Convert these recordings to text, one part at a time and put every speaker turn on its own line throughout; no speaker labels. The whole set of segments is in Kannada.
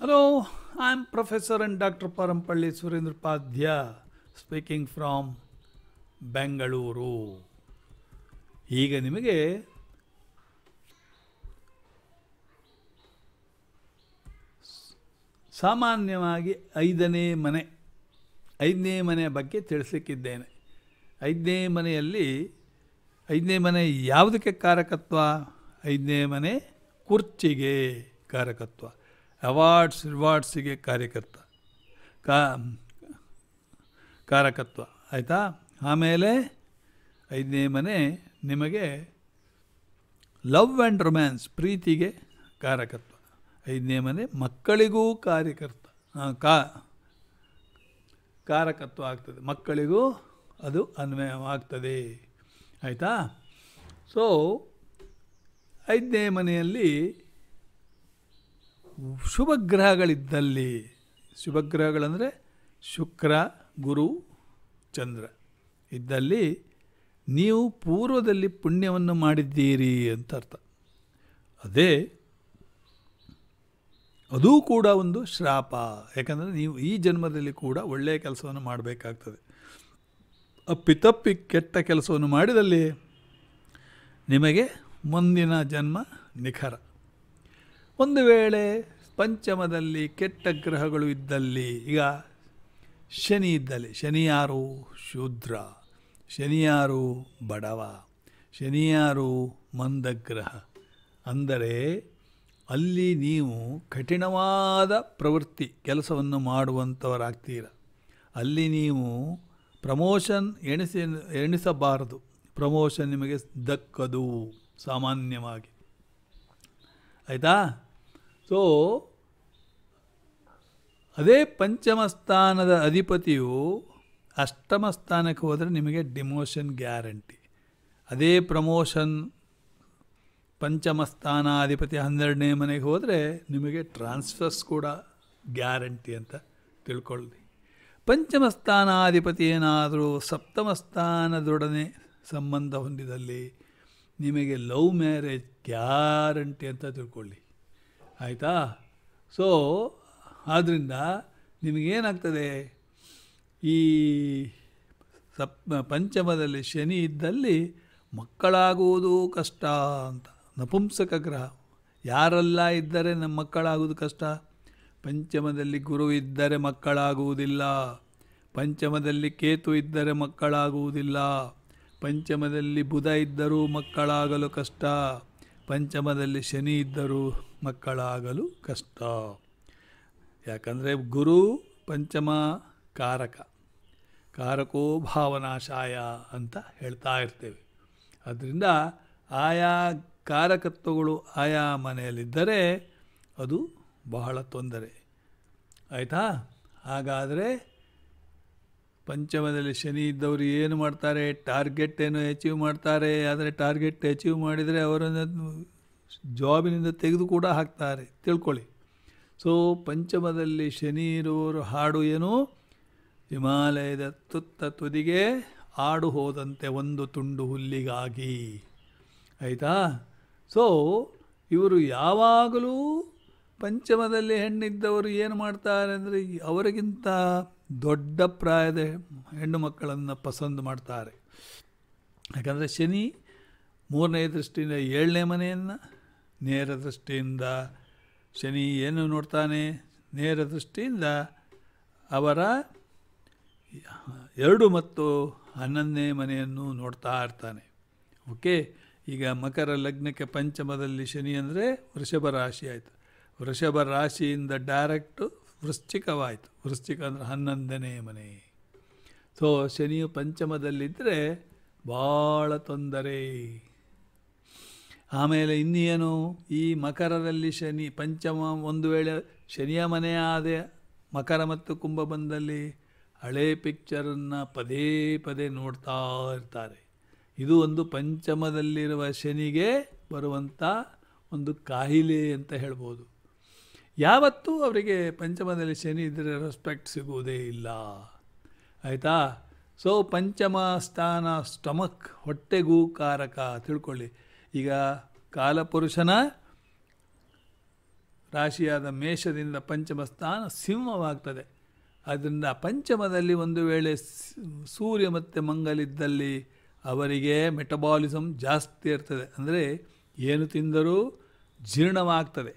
hello I am professor and doctor Parampalli Surendrapadhya speaking from Bengaluru ಈಗ ನಿಮಗೆ ಸಾಮಾನ್ಯವಾಗಿ ಐದನೇ ಮನೆ ಐದನೇ ಮನೆಯ ಬಗ್ಗೆ ತಿಳಿಸಲಿಕ್ಕಿದ್ದೇನೆ ಐದನೇ ಮನೆಯಲ್ಲಿ ಐದನೇ ಮನೆ ಯಾವುದಕ್ಕೆ ಕಾರಕತ್ವ ಐದನೇ ಮನೆ ಕುರ್ಚಿಗೆ ಕಾರಕತ್ವ ಅವಾರ್ಡ್ಸ್ ರಿವಾರ್ಡ್ಸಿಗೆ ಕಾರ್ಯಕರ್ತ ಕಾ ಕಾರಕತ್ವ ಆಯಿತಾ ಆಮೇಲೆ ಐದನೇ ಮನೆ ನಿಮಗೆ ಲವ್ ಆ್ಯಂಡ್ ರೊಮ್ಯಾನ್ಸ್ ಪ್ರೀತಿಗೆ ಕಾರಕತ್ವ ಐದನೇ ಮನೆ ಮಕ್ಕಳಿಗೂ ಕಾರ್ಯಕರ್ತ ಕಾ ಕಾರಕತ್ವ ಆಗ್ತದೆ ಮಕ್ಕಳಿಗೂ ಅದು ಆಗ್ತದೆ ಆಯಿತಾ ಸೊ ಐದನೇ ಮನೆಯಲ್ಲಿ ಶುಭಗ್ರಹಗಳಿದ್ದಲ್ಲಿ ಶುಭಗ್ರಹಗಳಂದರೆ ಶುಕ್ರ ಗುರು ಚಂದ್ರ ಇದ್ದಲ್ಲಿ ನೀವು ಪೂರ್ವದಲ್ಲಿ ಪುಣ್ಯವನ್ನು ಮಾಡಿದ್ದೀರಿ ಅಂತ ಅರ್ಥ ಅದೇ ಅದೂ ಕೂಡ ಒಂದು ಶ್ರಾಪ ಯಾಕಂದರೆ ನೀವು ಈ ಜನ್ಮದಲ್ಲಿ ಕೂಡ ಒಳ್ಳೆಯ ಕೆಲಸವನ್ನು ಮಾಡಬೇಕಾಗ್ತದೆ ಅಪ್ಪಿತಪ್ಪಿ ಕೆಟ್ಟ ಕೆಲಸವನ್ನು ಮಾಡಿದಲ್ಲಿ ನಿಮಗೆ ಮುಂದಿನ ಜನ್ಮ ನಿಖರ ಒಂದು ವೇಳೆ ಪಂಚಮದಲ್ಲಿ ಕೆಟ್ಟ ಗ್ರಹಗಳು ಇದ್ದಲ್ಲಿ ಈಗ ಶನಿ ಇದ್ದಲ್ಲಿ ಶನಿಯಾರು ಶೂದ್ರ ಶನಿಯಾರು ಬಡವ ಶನಿಯಾರು ಮಂದಗ್ರಹ ಅಂದರೆ ಅಲ್ಲಿ ನೀವು ಕಠಿಣವಾದ ಪ್ರವೃತ್ತಿ ಕೆಲಸವನ್ನು ಮಾಡುವಂಥವರಾಗ್ತೀರ ಅಲ್ಲಿ ನೀವು ಪ್ರಮೋಷನ್ ಎಣಿಸಿ ಎಣಿಸಬಾರದು ಪ್ರಮೋಷನ್ ನಿಮಗೆ ದಕ್ಕದು ಸಾಮಾನ್ಯವಾಗಿ ಆಯಿತಾ ಸೊ ಅದೇ ಪಂಚಮ ಸ್ಥಾನದ ಅಧಿಪತಿಯು ಅಷ್ಟಮ ಸ್ಥಾನಕ್ಕೆ ಹೋದರೆ ನಿಮಗೆ ಡಿಮೋಷನ್ ಗ್ಯಾರಂಟಿ ಅದೇ ಪ್ರಮೋಷನ್ ಪಂಚಮ ಸ್ಥಾನಾಧಿಪತಿ ಹನ್ನೆರಡನೇ ಮನೆಗೆ ಹೋದರೆ ನಿಮಗೆ ಟ್ರಾನ್ಸ್ಫರ್ಸ್ ಕೂಡ ಗ್ಯಾರಂಟಿ ಅಂತ ತಿಳ್ಕೊಳ್ಳಿ ಪಂಚಮ ಸ್ಥಾನಾಧಿಪತಿ ಏನಾದರೂ ಸಪ್ತಮ ಸ್ಥಾನದೊಡನೆ ಸಂಬಂಧ ಹೊಂದಿದಲ್ಲಿ ನಿಮಗೆ ಲವ್ ಮ್ಯಾರೇಜ್ ಗ್ಯಾರಂಟಿ ಅಂತ ತಿಳ್ಕೊಳ್ಳಿ ಆಯಿತಾ ಸೊ ಆದ್ದರಿಂದ ನಿಮಗೇನಾಗ್ತದೆ ಈ ಸಪ್ ಪಂಚಮದಲ್ಲಿ ಶನಿ ಇದ್ದಲ್ಲಿ ಮಕ್ಕಳಾಗುವುದು ಕಷ್ಟ ಅಂತ ನಪುಂಸಕ ಗ್ರಹ ಯಾರೆಲ್ಲ ಇದ್ದರೆ ನಮ್ಮ ಮಕ್ಕಳಾಗುವುದು ಕಷ್ಟ ಪಂಚಮದಲ್ಲಿ ಗುರು ಇದ್ದರೆ ಮಕ್ಕಳಾಗುವುದಿಲ್ಲ ಪಂಚಮದಲ್ಲಿ ಕೇತು ಇದ್ದರೆ ಮಕ್ಕಳಾಗುವುದಿಲ್ಲ ಪಂಚಮದಲ್ಲಿ ಬುಧ ಇದ್ದರೂ ಮಕ್ಕಳಾಗಲು ಕಷ್ಟ ಪಂಚಮದಲ್ಲಿ ಶನಿ ಇದ್ದರೂ ಮಕ್ಕಳಾಗಲು ಕಷ್ಟ ಯಾಕಂದರೆ ಗುರು ಪಂಚಮ ಕಾರಕ ಕಾರಕೋ ಭಾವನಾಶಾಯ ಅಂತ ಹೇಳ್ತಾ ಇರ್ತೇವೆ ಅದರಿಂದ ಆಯಾ ಕಾರಕತ್ವಗಳು ಆಯಾ ಮನೆಯಲ್ಲಿದ್ದರೆ ಅದು ಬಹಳ ತೊಂದರೆ ಆಯಿತಾ ಹಾಗಾದರೆ ಪಂಚಮದಲ್ಲಿ ಶನಿ ಇದ್ದವರು ಏನು ಮಾಡ್ತಾರೆ ಟಾರ್ಗೆಟ್ ಏನು ಅಚೀವ್ ಮಾಡ್ತಾರೆ ಆದರೆ ಟಾರ್ಗೆಟ್ ಅಚೀವ್ ಮಾಡಿದರೆ ಅವರನ್ನು ಜಾಬಿನಿಂದ ತೆಗೆದು ಕೂಡ ಹಾಕ್ತಾರೆ ತಿಳ್ಕೊಳ್ಳಿ ಸೊ ಪಂಚಮದಲ್ಲಿ ಶನಿ ಇರುವವರು ಹಾಡು ಏನು ಹಿಮಾಲಯದ ತುತ್ತ ತುದಿಗೆ ಹಾಡು ಹೋದಂತೆ ಒಂದು ತುಂಡು ಹುಲ್ಲಿಗಾಗಿ ಆಯಿತಾ ಸೊ ಇವರು ಯಾವಾಗಲೂ ಪಂಚಮದಲ್ಲಿ ಹೆಣ್ಣಿದ್ದವರು ಏನು ಮಾಡ್ತಾರೆ ಅಂದರೆ ಅವರಿಗಿಂತ ದೊಡ್ಡ ಪ್ರಾಯದ ಹೆಣ್ಣು ಮಕ್ಕಳನ್ನು ಪಸಂದ್ ಮಾಡ್ತಾರೆ ಯಾಕಂದರೆ ಶನಿ ಮೂರನೇ ದೃಷ್ಟಿಯಿಂದ ಏಳನೇ ಮನೆಯನ್ನು ನೇರ ದೃಷ್ಟಿಯಿಂದ ಶನಿ ಏನು ನೋಡ್ತಾನೆ ನೇರ ದೃಷ್ಟಿಯಿಂದ ಅವರ ಎರಡು ಮತ್ತು ಹನ್ನೊಂದನೇ ಮನೆಯನ್ನು ನೋಡ್ತಾ ಇರ್ತಾನೆ ಓಕೆ ಈಗ ಮಕರ ಲಗ್ನಕ್ಕೆ ಪಂಚಮದಲ್ಲಿ ಶನಿ ಅಂದರೆ ವೃಷಭ ರಾಶಿ ಆಯಿತು ವೃಷಭ ರಾಶಿಯಿಂದ ಡೈರೆಕ್ಟು ವೃಶ್ಚಿಕವಾಯಿತು ವೃಶ್ಚಿಕ ಅಂದರೆ ಹನ್ನೊಂದನೇ ಮನೆ ಸೊ ಶನಿಯು ಪಂಚಮದಲ್ಲಿದ್ದರೆ ಭಾಳ ತೊಂದರೆ ಆಮೇಲೆ ಇನ್ನೇನು ಈ ಮಕರದಲ್ಲಿ ಶನಿ ಪಂಚಮ ಒಂದು ವೇಳೆ ಶನಿಯ ಮನೆಯಾದ ಮಕರ ಮತ್ತು ಕುಂಭ ಬಂದಲ್ಲಿ ಹಳೆ ಪಿಕ್ಚರನ್ನು ಪದೇ ಪದೇ ನೋಡ್ತಾ ಇರ್ತಾರೆ ಇದು ಒಂದು ಪಂಚಮದಲ್ಲಿರುವ ಶನಿಗೆ ಬರುವಂಥ ಒಂದು ಕಾಯಿಲೆ ಅಂತ ಹೇಳ್ಬೋದು ಯಾವತ್ತೂ ಅವರಿಗೆ ಪಂಚಮದಲ್ಲಿ ಶನಿ ಇದ್ದರೆ ರೆಸ್ಪೆಕ್ಟ್ ಸಿಗುವುದೇ ಇಲ್ಲ ಆಯಿತಾ ಸೊ ಪಂಚಮ ಸ್ಥಾನ ಸ್ಟಮಕ್ ಹೊಟ್ಟೆಗೂ ಕಾರಕ ತಿಳ್ಕೊಳ್ಳಿ ಈಗ ಕಾಲಪುರುಷನ ರಾಶಿಯಾದ ಮೇಷದಿಂದ ಪಂಚಮ ಸ್ಥಾನ ಸಿಂಹವಾಗ್ತದೆ ಆದ್ದರಿಂದ ಪಂಚಮದಲ್ಲಿ ಒಂದು ವೇಳೆ ಸೂರ್ಯ ಮತ್ತು ಮಂಗಲಿದ್ದಲ್ಲಿ ಅವರಿಗೆ ಮೆಟಬಾಲಿಸಮ್ ಜಾಸ್ತಿ ಇರ್ತದೆ ಅಂದರೆ ಏನು ತಿಂದರೂ ಜೀರ್ಣವಾಗ್ತದೆ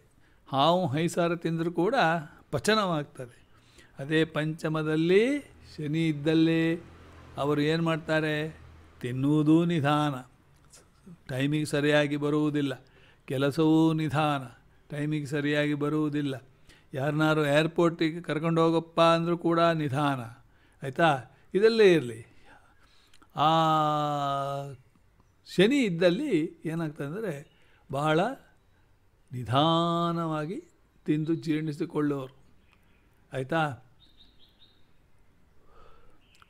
ಹಾವು ಹೈಸಾರ ತಿಂದರೂ ಕೂಡ ಪಚನವಾಗ್ತದೆ ಅದೇ ಪಂಚಮದಲ್ಲಿ ಶನಿ ಇದ್ದಲ್ಲಿ ಅವರು ಏನು ಮಾಡ್ತಾರೆ ತಿನ್ನುವುದೂ ನಿಧಾನ ಟೈಮಿಗೆ ಸರಿಯಾಗಿ ಬರುವುದಿಲ್ಲ ಕೆಲಸವೂ ನಿಧಾನ ಟೈಮಿಗೆ ಸರಿಯಾಗಿ ಬರುವುದಿಲ್ಲ ಯಾರನ್ನಾರು ಏರ್ಪೋರ್ಟಿಗೆ ಕರ್ಕೊಂಡು ಹೋಗಪ್ಪ ಅಂದರೂ ಕೂಡ ನಿಧಾನ ಆಯಿತಾ ಇದಲ್ಲೇ ಇರಲಿ ಆ ಶನಿ ಇದ್ದಲ್ಲಿ ಏನಾಗ್ತದೆ ಅಂದರೆ ಬಹಳ ನಿಧಾನವಾಗಿ ತಿಂದು ಜೀರ್ಣಿಸಿಕೊಳ್ಳೋರು ಆಯಿತಾ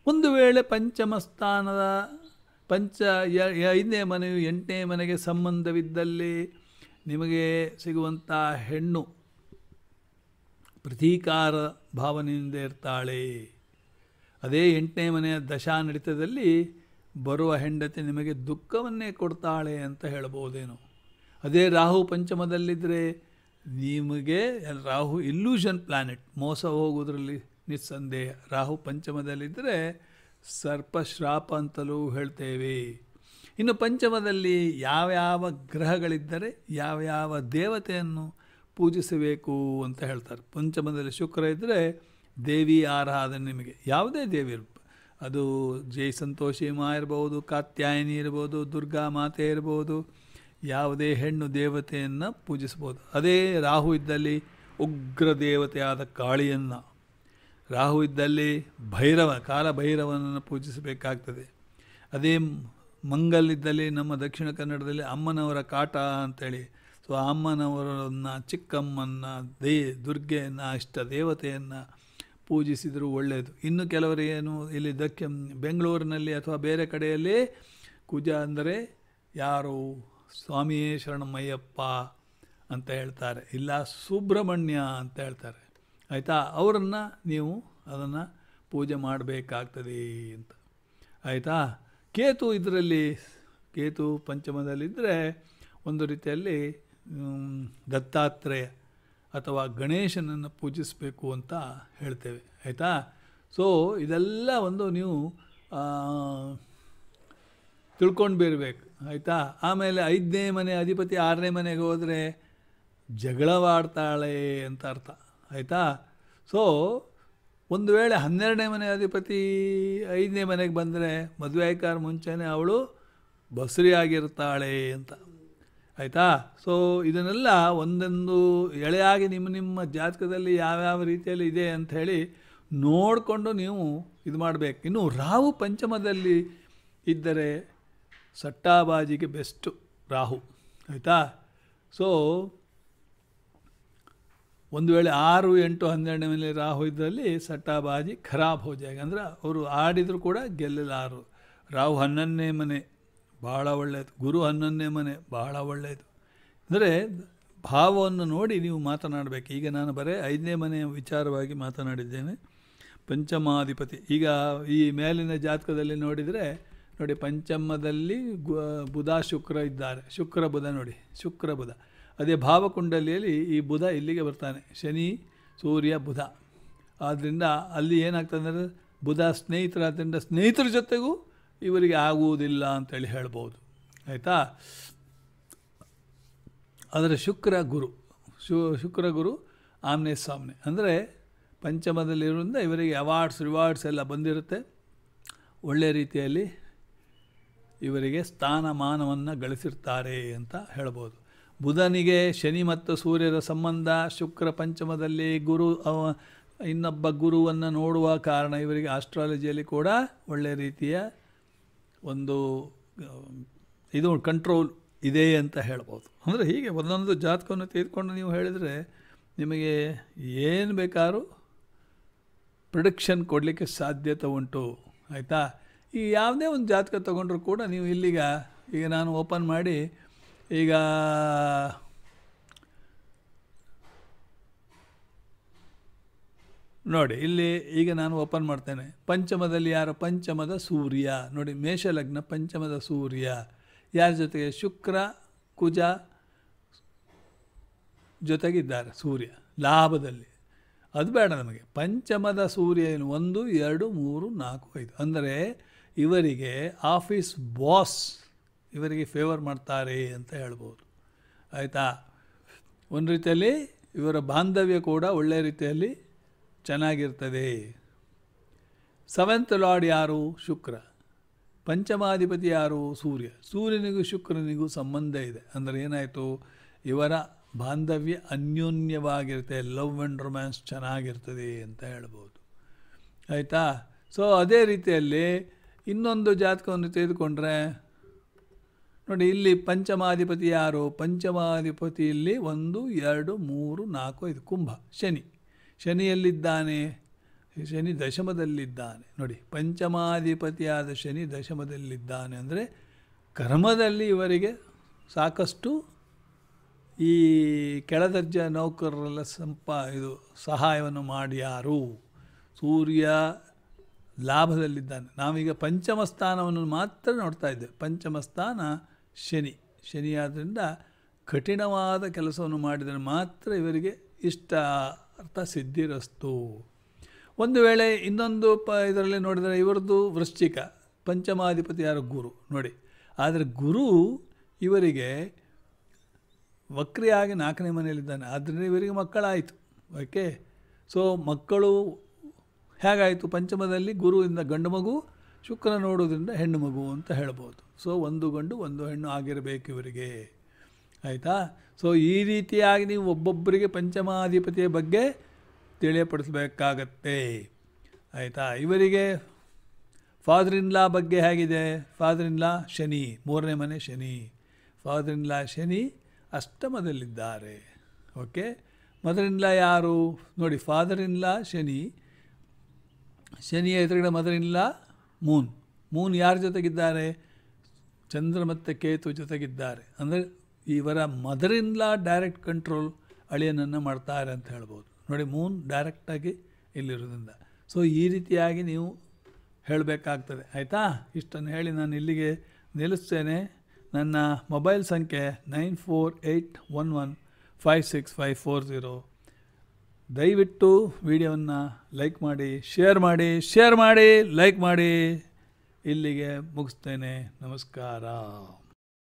ಒಂದು ವೇಳೆ ಪಂಚಮಸ್ಥಾನದ ಸ್ಥಾನದ ಪಂಚ ಐದನೇ ಮನೆಯು ಎಂಟನೇ ಮನೆಗೆ ಸಂಬಂಧವಿದ್ದಲ್ಲಿ ನಿಮಗೆ ಸಿಗುವಂಥ ಹೆಣ್ಣು ಪ್ರತೀಕಾರ ಭಾವನೆಯಿಂದ ಇರ್ತಾಳೆ ಅದೇ ಎಂಟನೇ ಮನೆಯ ದಶಾ ನಡಿತದಲ್ಲಿ ಬರುವ ಹೆಂಡತಿ ನಿಮಗೆ ದುಃಖವನ್ನೇ ಕೊಡ್ತಾಳೆ ಅಂತ ಹೇಳ್ಬೋದೇನೋ ಅದೇ ರಾಹು ಪಂಚಮದಲ್ಲಿದ್ದರೆ ನಿಮಗೆ ರಾಹು ಇಲ್ಯೂಷನ್ ಪ್ಲ್ಯಾನೆಟ್ ಮೋಸ ಹೋಗೋದ್ರಲ್ಲಿ ನಿಸ್ಸಂದೇಹ ರಾಹು ಪಂಚಮದಲ್ಲಿದ್ದರೆ ಸರ್ಪಶ್ರಾಪ ಅಂತಲೂ ಹೇಳ್ತೇವೆ ಇನ್ನು ಪಂಚಮದಲ್ಲಿ ಯಾವ್ಯಾವ ಗ್ರಹಗಳಿದ್ದರೆ ಯಾವ್ಯಾವ ದೇವತೆಯನ್ನು ಪೂಜಿಸಬೇಕು ಅಂತ ಹೇಳ್ತಾರೆ ಪಂಚಮದಲ್ಲಿ ಶುಕ್ರ ಇದ್ದರೆ ದೇವಿ ಆರಾಧನೆ ನಿಮಗೆ ಯಾವುದೇ ದೇವಿ ಇರ್ಬೋದು ಅದು ಜೈ ಸಂತೋಷಿ ಮಾ ಇರ್ಬೋದು ಕಾತ್ಯಾಯಿನಿ ಇರ್ಬೋದು ದುರ್ಗಾ ಮಾತೆ ಇರ್ಬೋದು ಯಾವುದೇ ಹೆಣ್ಣು ದೇವತೆಯನ್ನು ಪೂಜಿಸ್ಬೋದು ಅದೇ ರಾಹು ಇದ್ದಲ್ಲಿ ಉಗ್ರ ದೇವತೆಯಾದ ಕಾಳಿಯನ್ನು ರಾಹು ಇದ್ದಲ್ಲಿ ಭೈರವ ಕಾಲಭೈರವನನ್ನು ಪೂಜಿಸಬೇಕಾಗ್ತದೆ ಅದೇ ಮಂಗಲ್ಲಿದ್ದಲ್ಲಿ ನಮ್ಮ ದಕ್ಷಿಣ ಕನ್ನಡದಲ್ಲಿ ಅಮ್ಮನವರ ಕಾಟ ಅಂತೇಳಿ ಸೊ ಅಮ್ಮನವರನ್ನು ಚಿಕ್ಕಮ್ಮನ್ನು ದೇ ದುರ್ಗೆಯನ್ನು ಇಷ್ಟ ದೇವತೆಯನ್ನು ಪೂಜಿಸಿದರೂ ಒಳ್ಳೆಯದು ಇನ್ನು ಕೆಲವರು ಏನು ಇಲ್ಲಿ ದಕ್ಷ ಬೆಂಗಳೂರಿನಲ್ಲಿ ಅಥವಾ ಬೇರೆ ಕಡೆಯಲ್ಲಿ ಕುಜ ಅಂದರೆ ಯಾರು ಸ್ವಾಮಿಯೇ ಶರಣಮಯ್ಯಪ್ಪ ಅಂತ ಹೇಳ್ತಾರೆ ಇಲ್ಲ ಸುಬ್ರಹ್ಮಣ್ಯ ಅಂತ ಹೇಳ್ತಾರೆ ಆಯಿತಾ ಅವರನ್ನು ನೀವು ಅದನ್ನು ಪೂಜೆ ಮಾಡಬೇಕಾಗ್ತದೆ ಅಂತ ಆಯಿತಾ ಕೇತು ಇದರಲ್ಲಿ ಕೇತು ಪಂಚಮದಲ್ಲಿದ್ದರೆ ಒಂದು ರೀತಿಯಲ್ಲಿ ದತ್ತಾತ್ರೇಯ ಅಥವಾ ಗಣೇಶನನ್ನು ಪೂಜಿಸಬೇಕು ಅಂತ ಹೇಳ್ತೇವೆ ಆಯಿತಾ ಸೊ ಇದೆಲ್ಲ ಒಂದು ನೀವು ತಿಳ್ಕೊಂಡು ಬೀರ್ಬೇಕು ಆಯಿತಾ ಆಮೇಲೆ ಐದನೇ ಮನೆ ಅಧಿಪತಿ ಆರನೇ ಮನೆಗೆ ಹೋದರೆ ಜಗಳವಾಡ್ತಾಳೆ ಅಂತ ಅರ್ಥ ಆಯಿತಾ ಸೊ ಒಂದು ವೇಳೆ ಹನ್ನೆರಡನೇ ಮನೆ ಅಧಿಪತಿ ಐದನೇ ಮನೆಗೆ ಬಂದರೆ ಮದುವೆ ಆಯ್ಕಾರ ಮುಂಚೆನೇ ಅವಳು ಆಗಿರ್ತಾಳೆ ಅಂತ ಆಯಿತಾ ಸೊ ಇದನ್ನೆಲ್ಲ ಒಂದೊಂದು ಎಳೆಯಾಗಿ ನಿಮ್ಮ ನಿಮ್ಮ ಜಾತಕದಲ್ಲಿ ಯಾವ್ಯಾವ ರೀತಿಯಲ್ಲಿ ಇದೆ ಅಂಥೇಳಿ ನೋಡಿಕೊಂಡು ನೀವು ಇದು ಮಾಡಬೇಕು ಇನ್ನು ರಾವು ಪಂಚಮದಲ್ಲಿ ಇದ್ದರೆ ಸಟ್ಟಾಬಾಜಿಗೆ ಬೆಸ್ಟು ರಾಹು ಆಯಿತಾ ಸೊ ಒಂದು ವೇಳೆ ಆರು ಎಂಟು ಹನ್ನೆರಡನೇ ಮೇಲೆ ರಾಹು ಇದ್ದಲ್ಲಿ ಸಟ್ಟಾಬಾಜಿ ಖರಾಬ್ ಹೋ ಅಂದರೆ ಅವರು ಆಡಿದರೂ ಕೂಡ ಗೆಲ್ಲಲಾರು ರಾಹು ಹನ್ನೊಂದನೇ ಮನೆ ಬಹಳ ಒಳ್ಳೆಯದು ಗುರು ಹನ್ನೊಂದನೇ ಮನೆ ಬಹಳ ಒಳ್ಳೆಯದು ಅಂದರೆ ಭಾವವನ್ನು ನೋಡಿ ನೀವು ಮಾತನಾಡಬೇಕು ಈಗ ನಾನು ಬರೀ ಐದನೇ ಮನೆಯ ವಿಚಾರವಾಗಿ ಮಾತನಾಡಿದ್ದೇನೆ ಪಂಚಮಾಧಿಪತಿ ಈಗ ಈ ಮೇಲಿನ ಜಾತಕದಲ್ಲಿ ನೋಡಿದರೆ ನೋಡಿ ಪಂಚಮದಲ್ಲಿ ಬುಧ ಶುಕ್ರ ಇದ್ದಾರೆ ಶುಕ್ರ ಬುಧ ನೋಡಿ ಶುಕ್ರ ಬುಧ ಅದೇ ಭಾವಕುಂಡಲಿಯಲ್ಲಿ ಈ ಬುಧ ಇಲ್ಲಿಗೆ ಬರ್ತಾನೆ ಶನಿ ಸೂರ್ಯ ಬುಧ ಆದ್ದರಿಂದ ಅಲ್ಲಿ ಏನಾಗ್ತದೆ ಅಂದರೆ ಬುಧ ಸ್ನೇಹಿತರಾದ್ದರಿಂದ ಸ್ನೇಹಿತರ ಜೊತೆಗೂ ಇವರಿಗೆ ಆಗುವುದಿಲ್ಲ ಅಂತೇಳಿ ಹೇಳ್ಬೋದು ಆಯಿತಾ ಆದರೆ ಶುಕ್ರ ಗುರು ಶು ಶುಕ್ರ ಗುರು ಆಮ್ನೆ ಸ್ವಾಮಿ ಅಂದರೆ ಪಂಚಮದಲ್ಲಿರೋದ್ರಿಂದ ಇವರಿಗೆ ಅವಾರ್ಡ್ಸ್ ರಿವಾರ್ಡ್ಸ್ ಎಲ್ಲ ಬಂದಿರುತ್ತೆ ಒಳ್ಳೆಯ ರೀತಿಯಲ್ಲಿ ಇವರಿಗೆ ಸ್ಥಾನಮಾನವನ್ನು ಗಳಿಸಿರ್ತಾರೆ ಅಂತ ಹೇಳ್ಬೋದು ಬುಧನಿಗೆ ಶನಿ ಮತ್ತು ಸೂರ್ಯರ ಸಂಬಂಧ ಶುಕ್ರ ಪಂಚಮದಲ್ಲಿ ಗುರು ಇನ್ನೊಬ್ಬ ಗುರುವನ್ನು ನೋಡುವ ಕಾರಣ ಇವರಿಗೆ ಆಸ್ಟ್ರಾಲಜಿಯಲ್ಲಿ ಕೂಡ ಒಳ್ಳೆಯ ರೀತಿಯ ಒಂದು ಇದು ಕಂಟ್ರೋಲ್ ಇದೆ ಅಂತ ಹೇಳ್ಬೋದು ಅಂದರೆ ಹೀಗೆ ಒಂದೊಂದು ಜಾತಕವನ್ನು ತೆಗೆದುಕೊಂಡು ನೀವು ಹೇಳಿದರೆ ನಿಮಗೆ ಏನು ಬೇಕಾದ್ರೂ ಪ್ರೊಡಿಕ್ಷನ್ ಕೊಡಲಿಕ್ಕೆ ಸಾಧ್ಯತೆ ಉಂಟು ಆಯಿತಾ ಈ ಯಾವುದೇ ಒಂದು ಜಾತಕ ತೊಗೊಂಡ್ರೂ ಕೂಡ ನೀವು ಇಲ್ಲಿಗ ಈಗ ನಾನು ಓಪನ್ ಮಾಡಿ ಈಗ ನೋಡಿ ಇಲ್ಲಿ ಈಗ ನಾನು ಓಪನ್ ಮಾಡ್ತೇನೆ ಪಂಚಮದಲ್ಲಿ ಯಾರು ಪಂಚಮದ ಸೂರ್ಯ ನೋಡಿ ಮೇಷಲಗ್ನ ಪಂಚಮದ ಸೂರ್ಯ ಯಾರ ಜೊತೆಗೆ ಶುಕ್ರ ಕುಜ ಜೊತೆಗಿದ್ದಾರೆ ಸೂರ್ಯ ಲಾಭದಲ್ಲಿ ಅದು ಬೇಡ ನಮಗೆ ಪಂಚಮದ ಸೂರ್ಯ ಏನು ಒಂದು ಎರಡು ಮೂರು ನಾಲ್ಕು ಐದು ಅಂದರೆ ಇವರಿಗೆ ಆಫೀಸ್ ಬಾಸ್ ಇವರಿಗೆ ಫೇವರ್ ಮಾಡ್ತಾರೆ ಅಂತ ಹೇಳ್ಬೋದು ಆಯಿತಾ ಒಂದು ರೀತಿಯಲ್ಲಿ ಇವರ ಬಾಂಧವ್ಯ ಕೂಡ ಒಳ್ಳೆಯ ರೀತಿಯಲ್ಲಿ ಚೆನ್ನಾಗಿರ್ತದೆ ಸೆವೆಂತ್ ಲಾರ್ಡ್ ಯಾರು ಶುಕ್ರ ಪಂಚಮಾಧಿಪತಿ ಯಾರು ಸೂರ್ಯ ಸೂರ್ಯನಿಗೂ ಶುಕ್ರನಿಗೂ ಸಂಬಂಧ ಇದೆ ಅಂದರೆ ಏನಾಯಿತು ಇವರ ಬಾಂಧವ್ಯ ಅನ್ಯೋನ್ಯವಾಗಿರುತ್ತೆ ಲವ್ ಆ್ಯಂಡ್ ರೊಮ್ಯಾನ್ಸ್ ಚೆನ್ನಾಗಿರ್ತದೆ ಅಂತ ಹೇಳ್ಬೋದು ಆಯಿತಾ ಸೊ ಅದೇ ರೀತಿಯಲ್ಲಿ ಇನ್ನೊಂದು ಜಾತಕವನ್ನು ತೆಗೆದುಕೊಂಡ್ರೆ ನೋಡಿ ಇಲ್ಲಿ ಪಂಚಮಾಧಿಪತಿ ಯಾರು ಪಂಚಮಾಧಿಪತಿಯಲ್ಲಿ ಒಂದು ಎರಡು ಮೂರು ನಾಲ್ಕು ಐದು ಕುಂಭ ಶನಿ ಶನಿಯಲ್ಲಿದ್ದಾನೆ ಶನಿ ದಶಮದಲ್ಲಿದ್ದಾನೆ ನೋಡಿ ಪಂಚಮಾಧಿಪತಿಯಾದ ಶನಿ ದಶಮದಲ್ಲಿದ್ದಾನೆ ಅಂದರೆ ಕರ್ಮದಲ್ಲಿ ಇವರಿಗೆ ಸಾಕಷ್ಟು ಈ ಕೆಳದರ್ಜ ನೌಕರರೆಲ್ಲ ಸಂಪ ಇದು ಸಹಾಯವನ್ನು ಮಾಡ್ಯಾರು ಸೂರ್ಯ ಲಾಭದಲ್ಲಿದ್ದಾನೆ ನಾವೀಗ ಪಂಚಮ ಸ್ಥಾನವನ್ನು ಮಾತ್ರ ನೋಡ್ತಾ ಇದ್ದೇವೆ ಪಂಚಮ ಸ್ಥಾನ ಶನಿ ಶನಿಯಾದ್ದರಿಂದ ಕಠಿಣವಾದ ಕೆಲಸವನ್ನು ಮಾಡಿದರೆ ಮಾತ್ರ ಇವರಿಗೆ ಇಷ್ಟ ಅರ್ಥ ಸಿದ್ಧಿರಸ್ತು ಒಂದು ವೇಳೆ ಇನ್ನೊಂದು ಪ ಇದರಲ್ಲಿ ನೋಡಿದರೆ ಇವರದ್ದು ವೃಶ್ಚಿಕ ಪಂಚಮಾಧಿಪತಿ ಗುರು ನೋಡಿ ಆದರೆ ಗುರು ಇವರಿಗೆ ವಕ್ರಿಯಾಗಿ ನಾಲ್ಕನೇ ಮನೆಯಲ್ಲಿದ್ದಾನೆ ಆದ್ದರಿಂದ ಇವರಿಗೆ ಮಕ್ಕಳಾಯಿತು ಓಕೆ ಸೊ ಮಕ್ಕಳು ಹೇಗಾಯಿತು ಪಂಚಮದಲ್ಲಿ ಗುರುವಿಂದ ಗಂಡು ಮಗು ಶುಕ್ರ ನೋಡೋದ್ರಿಂದ ಹೆಣ್ಣು ಮಗು ಅಂತ ಹೇಳ್ಬೋದು ಸೊ ಒಂದು ಗಂಡು ಒಂದು ಹೆಣ್ಣು ಆಗಿರಬೇಕು ಇವರಿಗೆ ಆಯಿತಾ ಸೊ ಈ ರೀತಿಯಾಗಿ ನೀವು ಒಬ್ಬೊಬ್ಬರಿಗೆ ಪಂಚಮಾಧಿಪತಿಯ ಬಗ್ಗೆ ತಿಳಿಯಪಡಿಸಬೇಕಾಗತ್ತೆ ಆಯಿತಾ ಇವರಿಗೆ ಫಾದರ್ ಇನ್ ಲಾ ಬಗ್ಗೆ ಹೇಗಿದೆ ಫಾದರ್ ಇನ್ ಲಾ ಶನಿ ಮೂರನೇ ಮನೆ ಶನಿ ಫಾದರ್ ಇನ್ ಲಾ ಶನಿ ಅಷ್ಟಮದಲ್ಲಿದ್ದಾರೆ ಓಕೆ ಮದರ್ ಇನ್ ಲಾ ಯಾರು ನೋಡಿ ಫಾದರ್ ಇನ್ ಲಾ ಶನಿ ಶನಿಯ ಎದುರುಗಡೆ ಮದರಿಂದ ಮೂನ್ ಮೂನ್ ಯಾರ ಜೊತೆಗಿದ್ದಾರೆ ಚಂದ್ರ ಮತ್ತು ಕೇತು ಜೊತೆಗಿದ್ದಾರೆ ಅಂದರೆ ಇವರ ಮದರಿಂದ ಡೈರೆಕ್ಟ್ ಕಂಟ್ರೋಲ್ ಅಳಿಯನನ್ನು ಮಾಡ್ತಾರೆ ಅಂತ ಹೇಳ್ಬೋದು ನೋಡಿ ಮೂನ್ ಡೈರೆಕ್ಟಾಗಿ ಇಲ್ಲಿರೋದ್ರಿಂದ ಸೊ ಈ ರೀತಿಯಾಗಿ ನೀವು ಹೇಳಬೇಕಾಗ್ತದೆ ಆಯಿತಾ ಇಷ್ಟನ್ನು ಹೇಳಿ ನಾನು ಇಲ್ಲಿಗೆ ನಿಲ್ಲಿಸ್ತೇನೆ ನನ್ನ ಮೊಬೈಲ್ ಸಂಖ್ಯೆ nine four eight one one five six five four zero ದಯವಿಟ್ಟು ವಿಡಿಯೋವನ್ನು ಲೈಕ್ ಮಾಡಿ ಶೇರ್ ಮಾಡಿ ಶೇರ್ ಮಾಡಿ ಲೈಕ್ ಮಾಡಿ ಇಲ್ಲಿಗೆ ಮುಗಿಸ್ತೇನೆ ನಮಸ್ಕಾರ